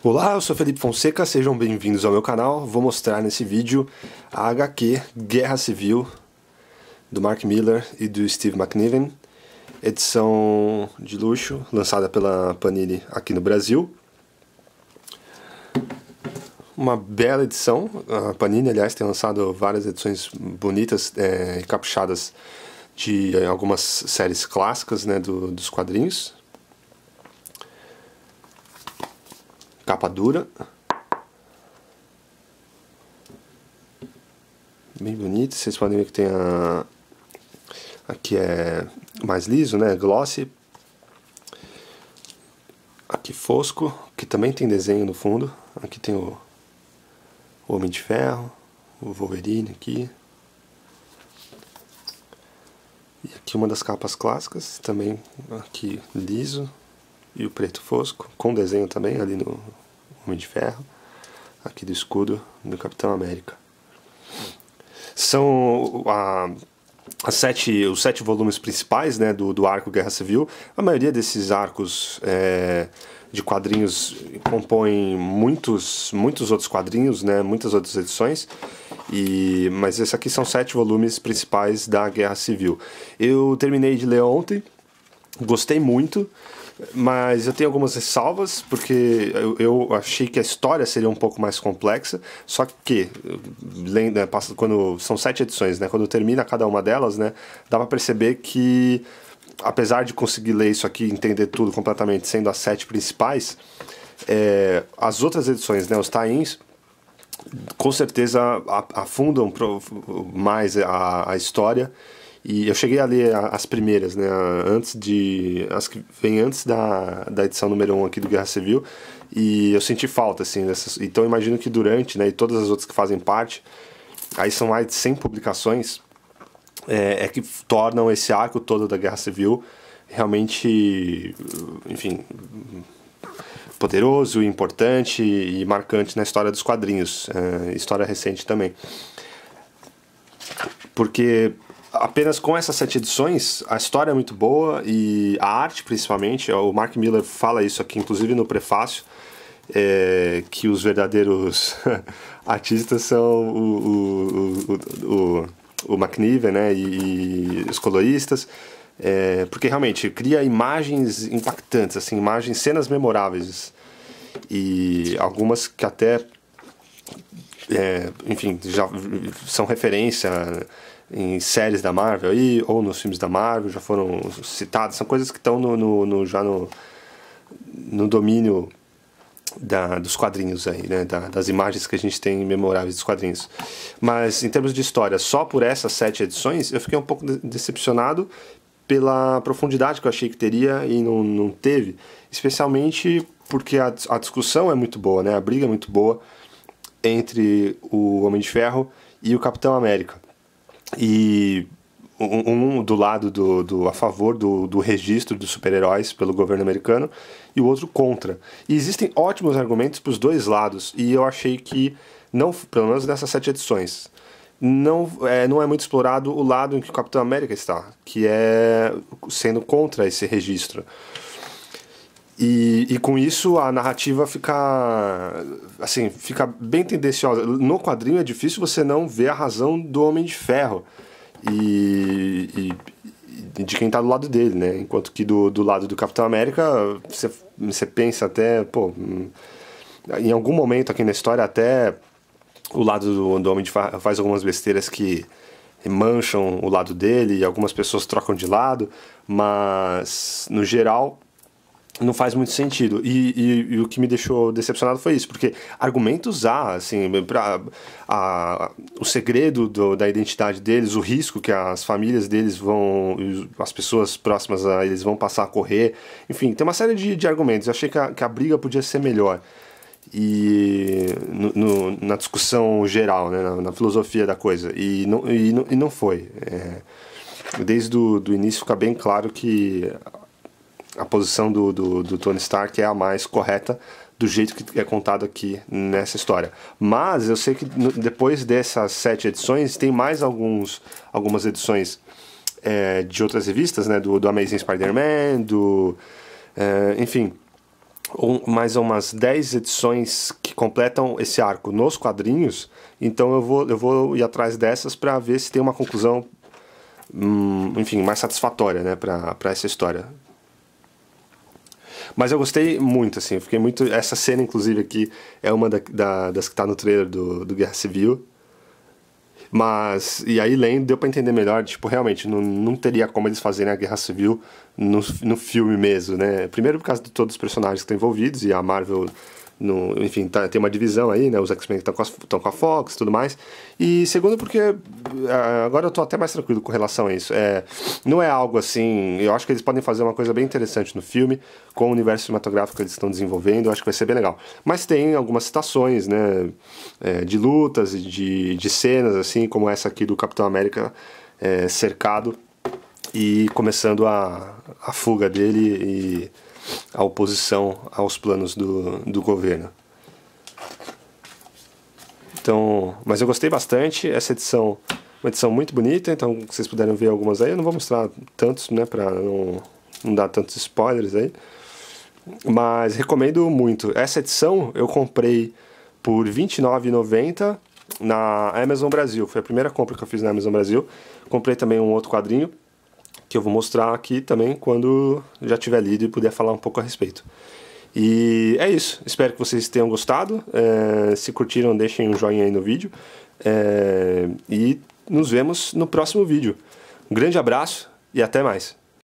Olá, eu sou Felipe Fonseca, sejam bem-vindos ao meu canal. Vou mostrar nesse vídeo a HQ Guerra Civil do Mark Miller e do Steve McNiven, edição de luxo lançada pela Panini aqui no Brasil. Uma bela edição, a Panini, aliás, tem lançado várias edições bonitas e é, caprichadas de algumas séries clássicas né, do, dos quadrinhos, capa dura. Bem bonito, vocês podem ver que tem a... Aqui é mais liso, né? Glossy. Aqui fosco, que também tem desenho no fundo. Aqui tem o Homem de Ferro, o Wolverine aqui. E aqui uma das capas clássicas, também aqui liso e o preto fosco, com desenho também ali no, Punho de Ferro, aqui do escudo do Capitão América. São a, as sete, os sete volumes principais né, do, do arco Guerra Civil. A maioria desses arcos é, de quadrinhos compõe muitos, muitos outros quadrinhos, né, muitas outras edições. E, mas esses aqui são sete volumes principais da Guerra Civil. Eu terminei de ler ontem, gostei muito. Mas eu tenho algumas ressalvas, porque eu, eu, achei que a história seria um pouco mais complexa. Só que, lendo, né, quando são sete edições, né? Quando termina cada uma delas, né? Dá para perceber que, apesar de conseguir ler isso aqui entender tudo completamente, sendo as sete principais, é, as outras edições, né? Os tains com certeza afundam mais a, a história e eu cheguei a ler as primeiras, né? Antes de. As que vêm antes da, da edição número 1 um aqui do Guerra Civil. E eu senti falta, assim, dessas. Então imagino que durante, né? E todas as outras que fazem parte. Aí são mais de 100 publicações. É, é que tornam esse arco todo da Guerra Civil realmente. Enfim. Poderoso, importante e marcante na história dos quadrinhos. É, história recente também. Porque apenas com essas sete edições, a história é muito boa e a arte, principalmente. É, o Mark Miller fala isso aqui, inclusive no prefácio, é, que os verdadeiros artistas são o, o, o, o, o McNiven né, e, e os coloristas. É, porque realmente cria imagens impactantes, assim, imagens, cenas memoráveis e algumas que até, é, enfim, já são referência em séries da Marvel aí, ou nos filmes da Marvel, já foram citados, são coisas que estão no, no, no, já no, no domínio da, dos quadrinhos aí, né? Da, das imagens que a gente tem memoráveis dos quadrinhos. Mas em termos de história, só por essas sete edições, eu fiquei um pouco decepcionado pela profundidade que eu achei que teria e não, não teve, especialmente porque a, a discussão é muito boa, né? A briga é muito boa entre o Homem de Ferro e o Capitão América. E um, do lado do, do, a favor do, do registro dos super-heróis pelo governo americano e o outro contra. E existem ótimos argumentos para os dois lados, e eu achei que, não pelo menos nessas sete edições, não é, não é muito explorado o lado em que o Capitão América está, que é sendo contra esse registro. E, e, com isso a narrativa fica assim, fica bem tendenciosa. No quadrinho é difícil você não ver a razão do Homem de Ferro e, e de quem está do lado dele, né? Enquanto que do, do lado do Capitão América você, você pensa até, pô, hum, em algum momento aqui na história até o lado do, do Homem de Ferro faz algumas besteiras que mancham o lado dele e algumas pessoas trocam de lado, mas no geral não faz muito sentido. E, e, e, o que me deixou decepcionado foi isso, porque argumentos há, assim, pra, a, o segredo do, da identidade deles, o risco que as famílias deles vão, as pessoas próximas a eles vão passar a correr, enfim, tem uma série de, de argumentos. Eu achei que a, que a briga podia ser melhor. E no, no, na discussão geral, né, na, na, filosofia da coisa, e não, e não, e não foi. É, desde o do início fica bem claro que a posição do, do, do Tony Stark é a mais correta do jeito que é contado aqui nessa história. Mas eu sei que depois dessas sete edições tem mais alguns, algumas edições é, de outras revistas, né? Do, do Amazing Spider-Man, do. É, enfim. Um, mais umas 10 edições que completam esse arco nos quadrinhos. Então eu vou, eu vou ir atrás dessas para ver se tem uma conclusão, hum, enfim, mais satisfatória né, para essa história. Mas eu gostei muito, assim, fiquei muito. Essa cena, inclusive, aqui é uma da, da, das que tá no trailer do, do Guerra Civil. Mas, e aí lendo, deu para entender melhor, tipo, realmente, não, não teria como eles fazerem a Guerra Civil no, no filme mesmo, né? Primeiro por causa de todos os personagens que estão envolvidos, e a Marvel no, enfim, tá, tem uma divisão aí, né? Os X-Men estão com, a, com a Fox e tudo mais. E segundo, porque ah, agora eu estou até mais tranquilo com relação a isso. É, não é algo assim. Eu acho que eles podem fazer uma coisa bem interessante no filme, com o universo cinematográfico que eles estão desenvolvendo. Eu acho que vai ser bem legal. Mas tem algumas citações, né? É, de lutas e de, de cenas, assim, como essa aqui do Capitão América é, cercado e começando a, a fuga dele e a oposição aos planos do, do governo. Então, mas eu gostei bastante. Essa edição, uma edição muito bonita. Então, se vocês puderem ver algumas aí, eu não vou mostrar tantos, né, para não, não dar tantos spoilers aí. Mas recomendo muito. Essa edição eu comprei por R$ 29,90 na Amazon Brasil. Foi a primeira compra que eu fiz na Amazon Brasil. Comprei também um outro quadrinho que eu vou mostrar aqui também quando já tiver lido e puder falar um pouco a respeito. E é isso, espero que vocês tenham gostado. É, se curtiram, deixem um joinha aí no vídeo. É, e nos vemos no próximo vídeo. Um grande abraço e até mais.